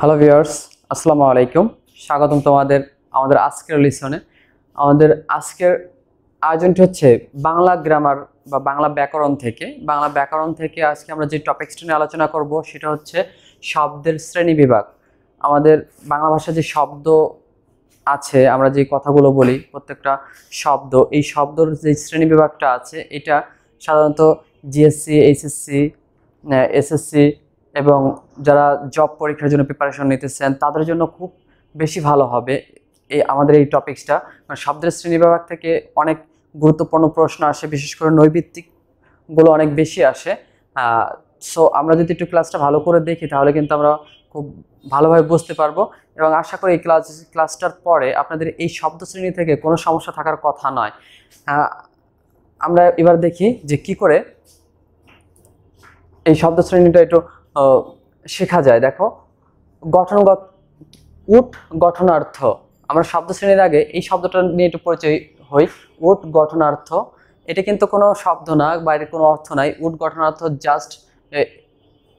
hello viewers আসসালামু আলাইকুম স্বাগতম তোমাদের আমাদের আজকের লিসনে আমাদের আজকের আয়োজনটি হচ্ছে বাংলা গ্রামার বা বাংলা ব্যাকরণ থেকে বাংলা ব্যাকরণ থেকে আজকে আমরা যে টপিকসটি নিয়ে আলোচনা করব সেটা হচ্ছে শব্দের শ্রেণী বিভাগ আমাদের বাংলা ভাষায় যে শব্দ আছে আমরা যে কথাগুলো বলি প্রত্যেকটা শব্দ এই শব্দর যে শ্রেণী বিভাগটা আছে এটা সাধারণত জিএসসি এইচএসসি এসএসসি এবং যারা জব পরীক্ষার জন্য প্রিপারেশন নিতেছেন তাদের জন্য খুব বেশি ভালো হবে এই আমাদের এই টপিক্সটা কারণ শব্দের শ্রেণী বিভাগ থেকে অনেক গুরুত্বপূর্ণ প্রশ্ন আসে বিশেষ করে নৈবিত্তিকগুলো অনেক বেশি আসে সো আমরা যদি একটু ক্লাসটা ভালো করে দেখি তাহলে কিন্তু আমরা খুব ভালোভাবে বুঝতে পারবো এবং আশা করি এই ক্লাস ক্লাসটার পরে আপনাদের এই শব্দ শ্রেণী থেকে কোনো সমস্যা থাকার কথা নয় আমরা এবার দেখি যে কি করে এই শব্দ শ্রেণীটা একটু শেখা যায় দেখো গঠনগত উট গঠনার্থ আমরা শব্দ শ্রেণীর আগে এই শব্দটা নিয়ে একটু পরিচয় হই উট গঠনার্থ এটা কিন্তু কোনো শব্দ না বাইরে কোনো অর্থ নাই উট গঠনার্থ জাস্ট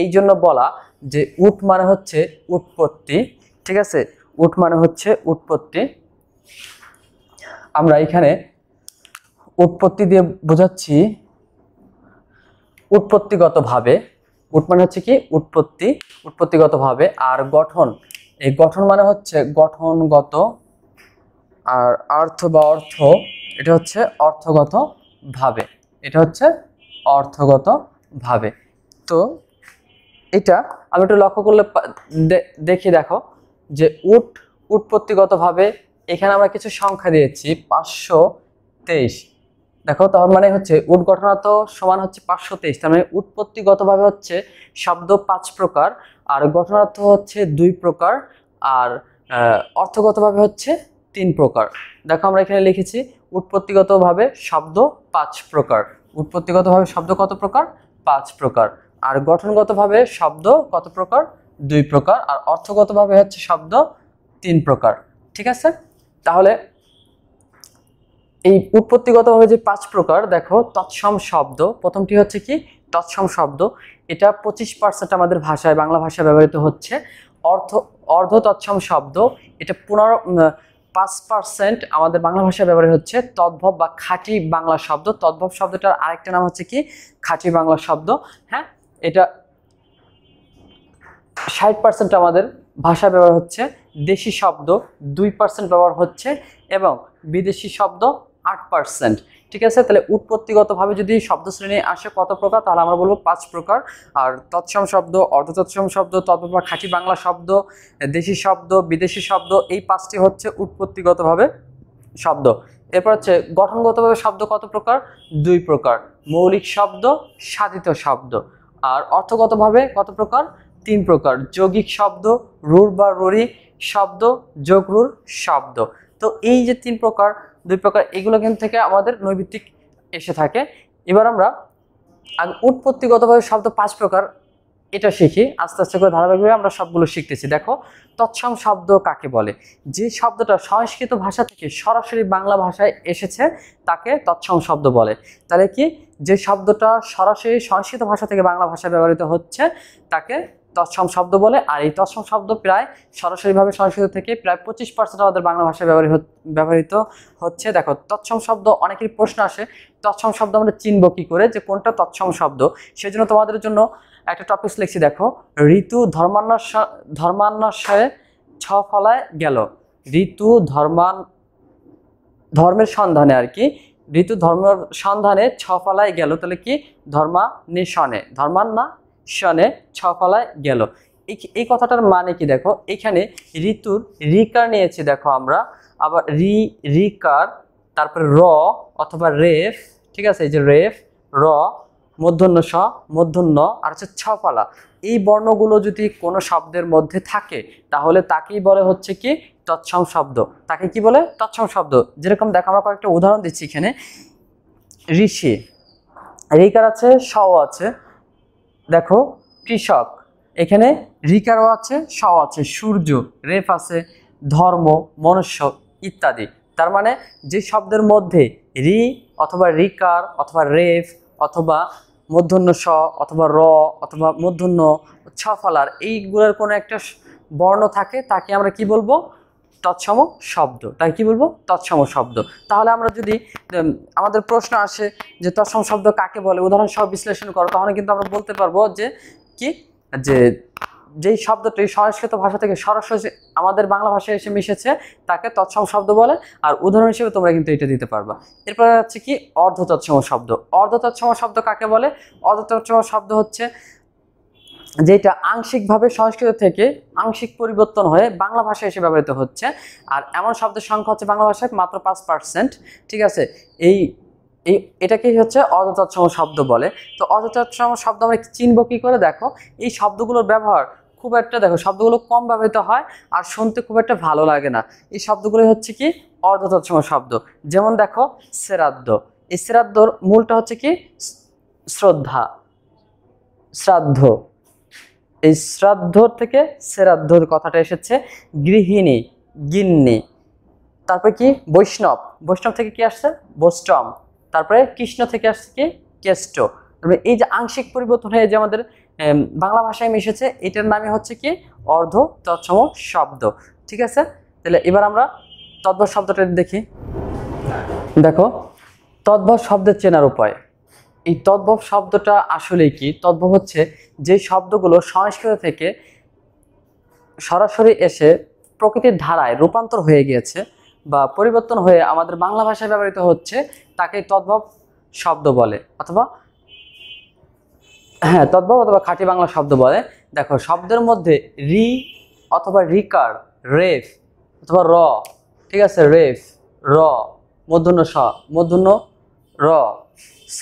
এই জন্য বলা যে উট মানে হচ্ছে উৎপত্তি ঠিক আছে উট মানে হচ্ছে উৎপত্তি আমরা এখানে উৎপত্তি দিয়ে বোঝাচ্ছি উৎপত্তিগতভাবে উট মানে হচ্ছে কি উৎপত্তি উৎপত্তিগতভাবে আর গঠন এই গঠন মানে হচ্ছে গঠনগত আর অর্থ বা অর্থ এটা হচ্ছে অর্থগত ভাবে এটা হচ্ছে অর্থগত ভাবে তো এটা আমি একটু লক্ষ্য করলে দেখি দেখো যে উট উৎপত্তিগতভাবে এখানে আমরা কিছু সংখ্যা দিয়েছি পাঁচশো তেইশ দেখো তার মানে হচ্ছে উট গঠনাত সমান হচ্ছে পাঁচশো তেইশ তার মানে উৎপত্তিগতভাবে হচ্ছে শব্দ পাঁচ প্রকার আর গঠনার্থ হচ্ছে দুই প্রকার আর অর্থগতভাবে হচ্ছে তিন প্রকার দেখো আমরা এখানে লিখেছি উৎপত্তিগতভাবে শব্দ পাঁচ প্রকার উৎপত্তিগতভাবে শব্দ কত প্রকার পাঁচ প্রকার আর গঠনগতভাবে শব্দ কত প্রকার দুই প্রকার আর অর্থগতভাবে হচ্ছে শব্দ তিন প্রকার ঠিক আছে তাহলে এই উৎপত্তিগতভাবে যে পাঁচ প্রকার দেখো তৎসম শব্দ প্রথমটি হচ্ছে কি তৎসম শব্দ এটা পঁচিশ পার্সেন্ট আমাদের ভাষায় বাংলা ভাষায় ব্যবহৃত হচ্ছে অর্থ অর্ধ তৎসম শব্দ এটা পুনর পাঁচ পার্সেন্ট আমাদের বাংলা ভাষায় ব্যবহার হচ্ছে তদ্ভব বা খাঁটি বাংলা শব্দ তদ্ভব শব্দটার আরেকটা নাম হচ্ছে কি খাঁটি বাংলা শব্দ হ্যাঁ এটা ষাট পার্সেন্ট আমাদের ভাষা ব্যবহার হচ্ছে দেশি শব্দ দুই পার্সেন্ট ব্যবহার হচ্ছে এবং বিদেশি শব্দ আট পার্সেন্ট ঠিক আছে তাহলে উৎপত্তিগতভাবে যদি শব্দ শ্রেণী আসে কত প্রকার তাহলে আমরা বলবো পাঁচ প্রকার আর তৎসম শব্দ অর্ধতৎসম শব্দ তৎপ্রকার খাঁটি বাংলা শব্দ দেশি শব্দ বিদেশি শব্দ এই পাঁচটি হচ্ছে উৎপত্তিগতভাবে শব্দ এরপর হচ্ছে গঠনগতভাবে শব্দ কত প্রকার দুই প্রকার মৌলিক শব্দ সাধিত শব্দ আর অর্থগতভাবে কত প্রকার তিন প্রকার যৌগিক শব্দ রুর বা রুরি শব্দ যোগরুর শব্দ তো এই যে তিন প্রকার দুই প্রকার এগুলো কিন্তু থেকে আমাদের নৈবিত্তিক এসে থাকে এবার আমরা উৎপত্তিগতভাবে শব্দ পাঁচ প্রকার এটা শিখি আস্তে আস্তে করে ধারাবাহিকভাবে আমরা সবগুলো শিখতেছি দেখো তৎসম শব্দ কাকে বলে যে শব্দটা সংস্কৃত ভাষা থেকে সরাসরি বাংলা ভাষায় এসেছে তাকে তৎসম শব্দ বলে তাহলে কি যে শব্দটা সরাসরি সংস্কৃত ভাষা থেকে বাংলা ভাষায় ব্যবহৃত হচ্ছে তাকে তৎসম শব্দ বলে আর এই তৎসম শব্দ প্রায় সরাসরিভাবে সংস্কৃত থেকে প্রায় পঁচিশ পার্সেন্ট আমাদের বাংলা ভাষায় ব্যবহৃত ব্যবহৃত হচ্ছে দেখো তৎসম শব্দ অনেকের প্রশ্ন আসে তৎসম শব্দ আমরা চিনব কী করে যে কোনটা তৎসম শব্দ সেজন্য তোমাদের জন্য একটা টপিক লিখছি দেখো ঋতু ধর্মান্নস ধর্মান্নসয়ে ছ ফলায় গেল ঋতু ধর্মান ধর্মের সন্ধানে আর কি ঋতু ধর্মের সন্ধানে ছ ফলায় গেল তাহলে কি ধর্মান্বেষণে ধর্মান্না সনে ছফলায় গেল এই কথাটার মানে কি দেখো এখানে ঋতুর রিকার নিয়েছি দেখো আমরা আবার রি রিকার তারপরে র অথবা রেফ ঠিক আছে এই যে রেফ র মধ্যন্য স মধ্যন্য আর হচ্ছে ছফলা এই বর্ণগুলো যদি কোনো শব্দের মধ্যে থাকে তাহলে তাকেই বলে হচ্ছে কি তৎসম শব্দ তাকে কি বলে তৎসম শব্দ যেরকম দেখো আমরা কয়েকটা উদাহরণ দিচ্ছি এখানে ঋষি রিকার আছে স আছে দেখো কৃষক এখানে রিকারও আছে স আছে সূর্য রেফ আছে ধর্ম মনুষ্য ইত্যাদি তার মানে যে শব্দের মধ্যে রি অথবা রিকার অথবা রেফ অথবা মধ্যন্য স অথবা র অথবা মধ্যন্য ছফলার এইগুলোর কোনো একটা বর্ণ থাকে তাকে আমরা কি বলবো তৎসম শব্দ তাই কি বলবো তৎসম শব্দ তাহলে আমরা যদি আমাদের প্রশ্ন আসে যে তৎসম শব্দ কাকে বলে উদাহরণ সব বিশ্লেষণ করো তাহলে কিন্তু আমরা বলতে পারবো যে কি যে যেই শব্দটি সংস্কৃত ভাষা থেকে সরাসরি আমাদের বাংলা ভাষায় এসে মিশেছে তাকে তৎসম শব্দ বলে আর উদাহরণ হিসেবে তোমরা কিন্তু এটা দিতে পারবা এরপরে হচ্ছে কি অর্ধ তৎসম শব্দ অর্ধ তৎসম শব্দ কাকে বলে অর্ধ তৎসম শব্দ হচ্ছে যেটা আংশিকভাবে সংস্কৃত থেকে আংশিক পরিবর্তন হয়ে বাংলা ভাষা এসে ব্যবহৃত হচ্ছে আর এমন শব্দের সংখ্যা হচ্ছে বাংলা ভাষায় মাত্র পাঁচ পার্সেন্ট ঠিক আছে এই এই এটাকেই হচ্ছে অযথাৎসম শব্দ বলে তো অযথাৎসম শব্দ আমরা চিনব কী করে দেখো এই শব্দগুলোর ব্যবহার খুব একটা দেখো শব্দগুলো কম ব্যবহৃত হয় আর শুনতে খুব একটা ভালো লাগে না এই শব্দগুলো হচ্ছে কি অযথাৎসম শব্দ যেমন দেখো শ্রাদ্ধ এই শ্রাদ্ধর মূলটা হচ্ছে কি শ্রদ্ধা শ্রাদ্ধ এই শ্রাদ্ধর থেকে শ্রাদ্ধর কথাটা এসেছে গৃহিণী গিন্নি তারপরে কি বৈষ্ণব বৈষ্ণব থেকে কি আসছে বৈষ্ণব তারপরে কৃষ্ণ থেকে আসছে কি কেষ্ট তারপরে এই যে আংশিক পরিবর্তন হয়ে যে আমাদের বাংলা ভাষায় মিশেছে এটার নামে হচ্ছে কি অর্ধ তৎসম শব্দ ঠিক আছে তাহলে এবার আমরা তদ্ভব শব্দটা দেখি দেখো তদ্ভব শব্দের চেনার উপায় এই তদ্ভব শব্দটা আসলে কি তদ্ভব হচ্ছে যে শব্দগুলো সংস্কৃত থেকে সরাসরি এসে প্রকৃতির ধারায় রূপান্তর হয়ে গিয়েছে বা পরিবর্তন হয়ে আমাদের বাংলা ভাষায় ব্যবহৃত হচ্ছে তাকে তদ্ভব শব্দ বলে অথবা হ্যাঁ তদ্ভব অথবা খাঁটি বাংলা শব্দ বলে দেখো শব্দের মধ্যে রি অথবা রিকার রেফ অথবা র ঠিক আছে রেফ র মূর্ধন্য স মূর্ধন্য র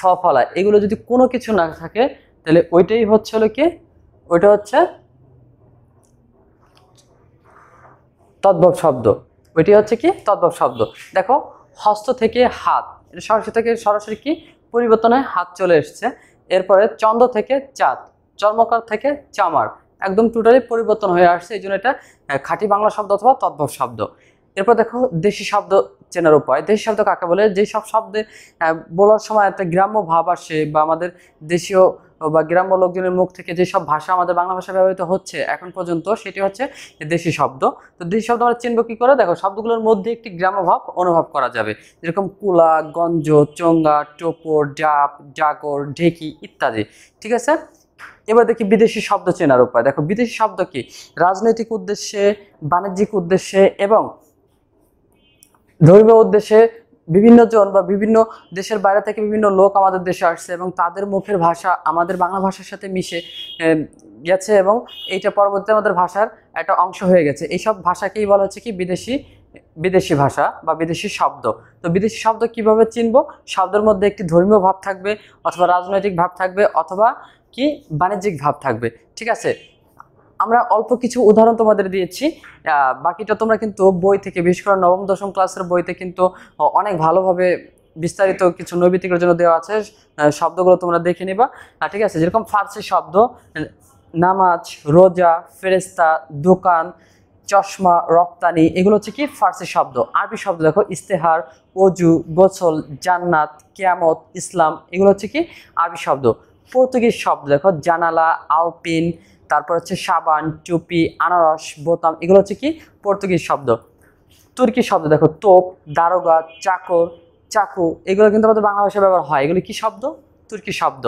সফলা এগুলো যদি কোনো কিছু না থাকে তাহলে ওইটাই হচ্ছে হলো কি ওইটা হচ্ছে তদ্ভব শব্দ ওইটাই হচ্ছে কি তদ্ভব শব্দ দেখো হস্ত থেকে হাত এটা সরাসরি থেকে সরাসরি কি পরিবর্তনে হাত চলে এসছে এরপরে চন্দ্র থেকে চাঁদ চর্মকার থেকে চামার একদম টোটালি পরিবর্তন হয়ে আসছে এই জন্য এটা খাঁটি বাংলা শব্দ অথবা তদ্ভব শব্দ এরপর দেখো দেশি শব্দ চেনার উপায় দেশি শব্দ কাকে বলে যে সব শব্দে বলার সময় একটা গ্রাম্য ভাব আসে বা আমাদের দেশীয় বা গ্রাম্য লোকজনের মুখ থেকে যেসব ভাষা আমাদের বাংলা ভাষা ব্যবহৃত হচ্ছে এখন পর্যন্ত সেটি হচ্ছে দেশি শব্দ তো দেশি শব্দ আমরা চিনব কী করে দেখো শব্দগুলোর মধ্যে একটি গ্রাম্যভাব অনুভব করা যাবে যেরকম কুলা গঞ্জ চঙ্গা টোপর ডাপ ডাগর ঢেকি ইত্যাদি ঠিক আছে এবার দেখি বিদেশি শব্দ চেনার উপায় দেখো বিদেশি শব্দ কি রাজনৈতিক উদ্দেশ্যে বাণিজ্যিক উদ্দেশ্যে এবং ধর্মীয় উদ্দেশ্যে বিভিন্ন জন বা বিভিন্ন দেশের বাইরে থেকে বিভিন্ন লোক আমাদের দেশে আসছে এবং তাদের মুখের ভাষা আমাদের বাংলা ভাষার সাথে মিশে গেছে এবং এইটা পরবর্তীতে আমাদের ভাষার একটা অংশ হয়ে গেছে এইসব ভাষাকেই বলা হচ্ছে কি বিদেশি বিদেশি ভাষা বা বিদেশি শব্দ তো বিদেশি শব্দ কিভাবে চিনব শব্দের মধ্যে একটি ধর্মীয় ভাব থাকবে অথবা রাজনৈতিক ভাব থাকবে অথবা কি বাণিজ্যিক ভাব থাকবে ঠিক আছে আমরা অল্প কিছু উদাহরণ তোমাদের দিয়েছি বাকিটা তোমরা কিন্তু বই থেকে বিশেষ করে নবম দশম ক্লাসের বইতে কিন্তু অনেক ভালোভাবে বিস্তারিত কিছু নৈবিত্তিকের জন্য দেওয়া আছে শব্দগুলো তোমরা দেখে নিবা ঠিক আছে যেরকম ফার্সি শব্দ নামাজ রোজা ফেরেস্তা দোকান চশমা রপ্তানি এগুলো হচ্ছে কি ফার্সি শব্দ আরবি শব্দ দেখো ইস্তেহার অজু গোসল জান্নাত কেয়ামত ইসলাম এগুলো হচ্ছে কি আরবি শব্দ পর্তুগিজ শব্দ দেখো জানালা আলপিন তারপর হচ্ছে সাবান টুপি আনারস বোতাম এগুলো হচ্ছে কি পর্তুগিজ শব্দ তুর্কি শব্দ দেখো তোপ দারোগা চাকর চাকু এগুলো কিন্তু আমাদের বাংলা ভাষায় ব্যবহার হয় এগুলো কি শব্দ তুর্কি শব্দ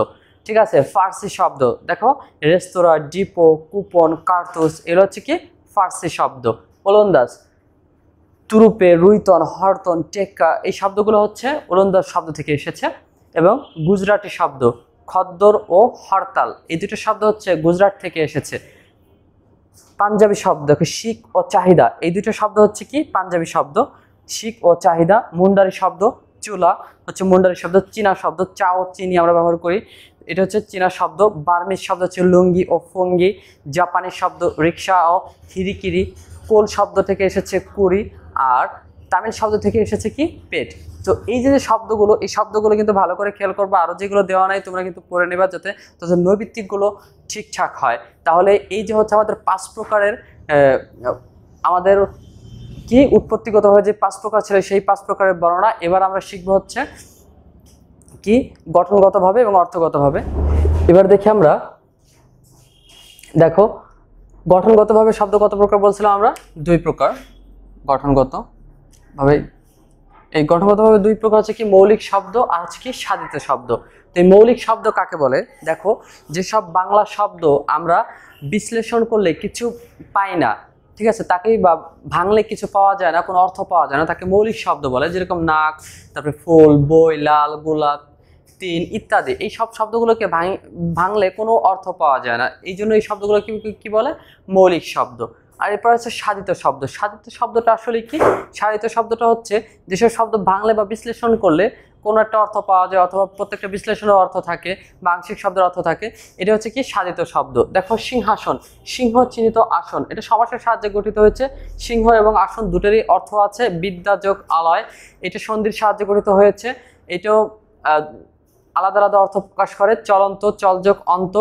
ঠিক আছে ফার্সি শব্দ দেখো রেস্তোরাঁ ডিপো কুপন কার্তুস এগুলো হচ্ছে কি ফার্সি শব্দ ওলন্দাজ তুরুপে রুইতন হরতন টেক্কা এই শব্দগুলো হচ্ছে ওলন্দাজ শব্দ থেকে এসেছে এবং গুজরাটি শব্দ খদ্দর ও হরতাল এই দুটো শব্দ হচ্ছে গুজরাট থেকে এসেছে পাঞ্জাবি শব্দ শিখ ও চাহিদা এই দুটো শব্দ হচ্ছে কি পাঞ্জাবি শব্দ শিখ ও চাহিদা মুন্ডারি শব্দ চুলা হচ্ছে মুন্ডারি শব্দ চীনা শব্দ চা ও চিনি আমরা ব্যবহার করি এটা হচ্ছে চীনা শব্দ বার্মিজ শব্দ হচ্ছে লুঙ্গি ও ফঙ্গি জাপানি শব্দ রিক্সা ও হিরিকিরি কোল শব্দ থেকে এসেছে কুড়ি আর তামিল শব্দ থেকে এসেছে কি পেট তো এই যে শব্দগুলো এই শব্দগুলো কিন্তু ভালো করে খেয়াল করবো আরও যেগুলো দেওয়া নাই তোমরা কিন্তু পড়ে নেবা যাতে তাদের নৈভিত্তিকগুলো ঠিকঠাক হয় তাহলে এই যে হচ্ছে আমাদের পাঁচ প্রকারের আমাদের কি উৎপত্তিগতভাবে যে পাঁচ প্রকার ছিল সেই পাঁচ প্রকারের বর্ণনা এবার আমরা শিখবো হচ্ছে কি গঠনগতভাবে এবং অর্থগতভাবে এবার দেখি আমরা দেখো গঠনগতভাবে শব্দ কত প্রকার বলছিলাম আমরা দুই প্রকার গঠনগতভাবে এই গঠনগতভাবে দুই প্রকার হচ্ছে কি মৌলিক শব্দ আর হচ্ছে কি সাধিত শব্দ তো এই মৌলিক শব্দ কাকে বলে দেখো যেসব বাংলা শব্দ আমরা বিশ্লেষণ করলে কিছু পাই না ঠিক আছে তাকেই বা ভাঙলে কিছু পাওয়া যায় না কোনো অর্থ পাওয়া যায় না তাকে মৌলিক শব্দ বলে যেরকম নাক তারপরে ফুল বই লাল গোলাপ তিন ইত্যাদি এই সব শব্দগুলোকে ভাঙলে কোনো অর্থ পাওয়া যায় না এই জন্য এই শব্দগুলোকে কী বলে মৌলিক শব্দ আর এরপর হচ্ছে সাধিত শব্দ সাধিত শব্দটা আসলে কি সাধিত শব্দটা হচ্ছে যেসব শব্দ বাংলা বা বিশ্লেষণ করলে কোনো একটা অর্থ পাওয়া যায় অথবা প্রত্যেকটা বিশ্লেষণের অর্থ থাকে বা আংশিক শব্দের অর্থ থাকে এটা হচ্ছে কি সাধিত শব্দ দেখো সিংহাসন সিংহ চিহ্নিত আসন এটা সমাসের সাহায্যে গঠিত হয়েছে সিংহ এবং আসন দুটোরই অর্থ আছে বিদ্যা যোগ আলয় এটা সন্ধির সাহায্যে গঠিত হয়েছে এটাও আলাদা আলাদা অর্থ প্রকাশ করে চলন্ত চলযোগ অন্ত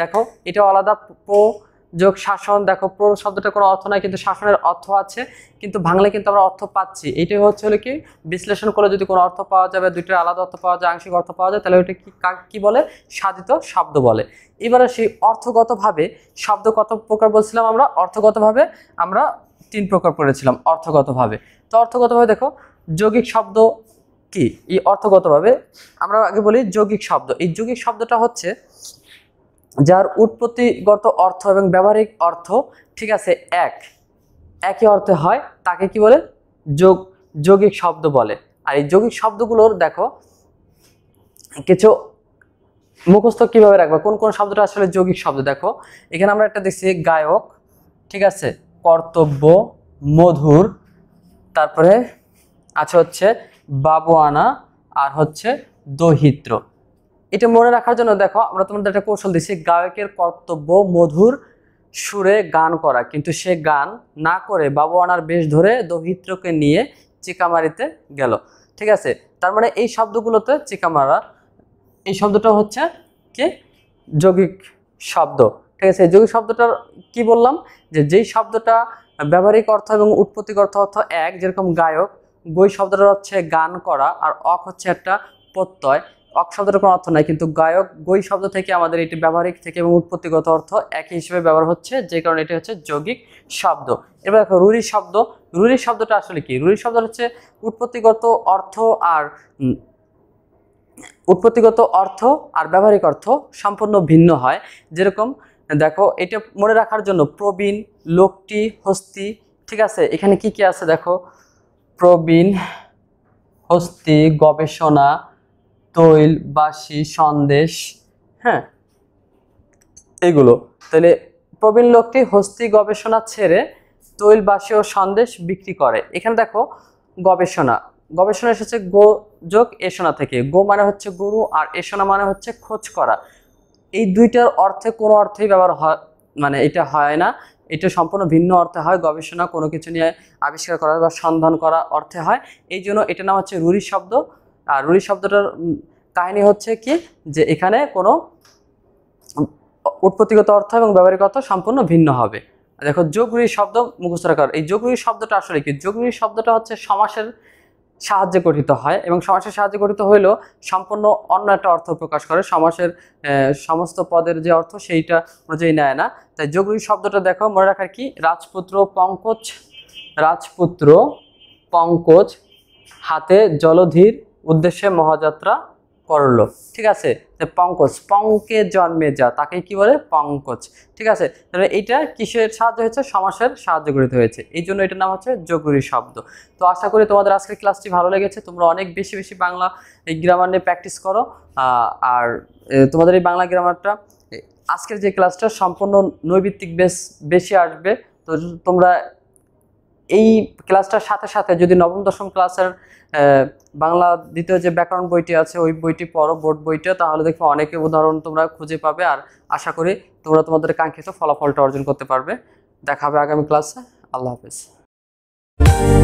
দেখো এটাও আলাদা পো যোগ শাসন দেখো প্র শব্দটা কোনো অর্থ নাই কিন্তু শাসনের অর্থ আছে কিন্তু বাংলায় কিন্তু আমরা অর্থ পাচ্ছি এটাই হচ্ছে হলো কি বিশ্লেষণ করে যদি কোনো অর্থ পাওয়া যাবে দুইটার আলাদা অর্থ পাওয়া যায় আংশিক অর্থ পাওয়া যায় তাহলে ওইটা কি কী বলে সাধিত শব্দ বলে এবারে সেই অর্থগতভাবে শব্দ কত প্রকার বলছিলাম আমরা অর্থগতভাবে আমরা তিন প্রকার পড়েছিলাম অর্থগতভাবে তো অর্থগতভাবে দেখো যৌগিক শব্দ কি এই অর্থগতভাবে আমরা আগে বলি যৌগিক শব্দ এই যৌগিক শব্দটা হচ্ছে যার উৎপত্তিগত অর্থ এবং ব্যবহারিক অর্থ ঠিক আছে এক একই অর্থে হয় তাকে কি বলে যোগ যৌগিক শব্দ বলে আর এই যৌগিক শব্দগুলোর দেখো কিছু মুখস্থ কিভাবে রাখবা কোন কোন শব্দটা আসলে যৌগিক শব্দ দেখো এখানে আমরা একটা দেখছি গায়ক ঠিক আছে কর্তব্য মধুর তারপরে আছে হচ্ছে বাবুয়ানা আর হচ্ছে দহিত্র এটা মনে রাখার জন্য দেখো আমরা তোমাদের একটা কৌশল দিচ্ছি গায়কের কর্তব্য মধুর সুরে গান করা কিন্তু সে গান না করে বাবু আনার বেশ ধরে দৌহিত্রকে নিয়ে চিকামারিতে গেল ঠিক আছে তার মানে এই শব্দগুলোতে চিকামারা এই শব্দটা হচ্ছে কি যৌগিক শব্দ ঠিক আছে যৌগিক শব্দটার কি বললাম যে যেই শব্দটা ব্যবহারিক অর্থ এবং উৎপত্তিগত অর্থ এক যেরকম গায়ক গই শব্দটা হচ্ছে গান করা আর অক হচ্ছে একটা প্রত্যয় অক শব্দের কোনো অর্থ নাই কিন্তু গায়ক গই শব্দ থেকে আমাদের এটি ব্যবহারিক থেকে এবং উৎপত্তিগত অর্থ একই হিসেবে ব্যবহার হচ্ছে যে কারণে এটি হচ্ছে যৌগিক শব্দ এবার দেখো রুরি শব্দ রুরি শব্দটা আসলে কি রুরি শব্দ হচ্ছে উৎপত্তিগত অর্থ আর উৎপত্তিগত অর্থ আর ব্যবহারিক অর্থ সম্পূর্ণ ভিন্ন হয় যেরকম দেখো এটা মনে রাখার জন্য প্রবীণ লোকটি হস্তি ঠিক আছে এখানে কি কি আছে দেখো প্রবীণ হস্তি গবেষণা তৈল বাসি সন্দেশ হ্যাঁ এগুলো তাহলে প্রবীণ লোকটি হস্তি গবেষণা ছেড়ে তৈল বাসি ও সন্দেশ বিক্রি করে এখানে দেখো গবেষণা গবেষণা এসেছে গো যোগ এসোনা থেকে গো মানে হচ্ছে গুরু আর এসোনা মানে হচ্ছে খোঁজ করা এই দুইটার অর্থে কোনো অর্থেই ব্যবহার হয় মানে এটা হয় না এটা সম্পূর্ণ ভিন্ন অর্থে হয় গবেষণা কোনো কিছু নিয়ে আবিষ্কার করা বা সন্ধান করা অর্থে হয় এই জন্য এটা নাম হচ্ছে রুরি শব্দ আর রুরি শব্দটার কাহিনী হচ্ছে কি যে এখানে কোনো উৎপত্তিগত অর্থ এবং ব্যবহারিক অর্থ সম্পূর্ণ ভিন্ন হবে দেখো যোগরি শব্দ মুখস্থ রাখার এই যোগরি শব্দটা আসলে কি যোগরি শব্দটা হচ্ছে সমাসের সাহায্যে গঠিত হয় এবং সমাসের সাহায্যে গঠিত হইলেও সম্পূর্ণ অন্য একটা অর্থ প্রকাশ করে সমাসের সমস্ত পদের যে অর্থ সেইটা অনুযায়ী নেয় না তাই যোগরি শব্দটা দেখো মনে রাখার কি রাজপুত্র পঙ্কজ রাজপুত্র পঙ্কজ হাতে জলধির উদ্দেশ্যে মহাযাত্রা করলো ঠিক আছে পঙ্কজ পঙ্কে জন্মে যা তাকে কি বলে পঙ্কজ ঠিক আছে তাহলে এটা কিসের সাহায্য হয়েছে সমাসের সাহায্য গঠিত হয়েছে এই জন্য এটার নাম হচ্ছে যোগুরি শব্দ তো আশা করি তোমাদের আজকের ক্লাসটি ভালো লেগেছে তোমরা অনেক বেশি বেশি বাংলা এই গ্রামার নিয়ে প্র্যাকটিস করো আর তোমাদের এই বাংলা গ্রামারটা আজকের যে ক্লাসটা সম্পূর্ণ নৈভিত্তিক বেশ বেশি আসবে তো তোমরা এই ক্লাসটার সাথে সাথে যদি নবম দশম ক্লাসের বাংলা দ্বিতীয় যে ব্যাকরণ বইটি আছে ওই বইটি পড়ো বোর্ড বইটা তাহলে দেখবে অনেকে উদাহরণ তোমরা খুঁজে পাবে আর আশা করি তোমরা তোমাদের কাঙ্ক্ষিত ফলাফলটা অর্জন করতে পারবে দেখাবে আগামী ক্লাসে আল্লাহ হাফিজ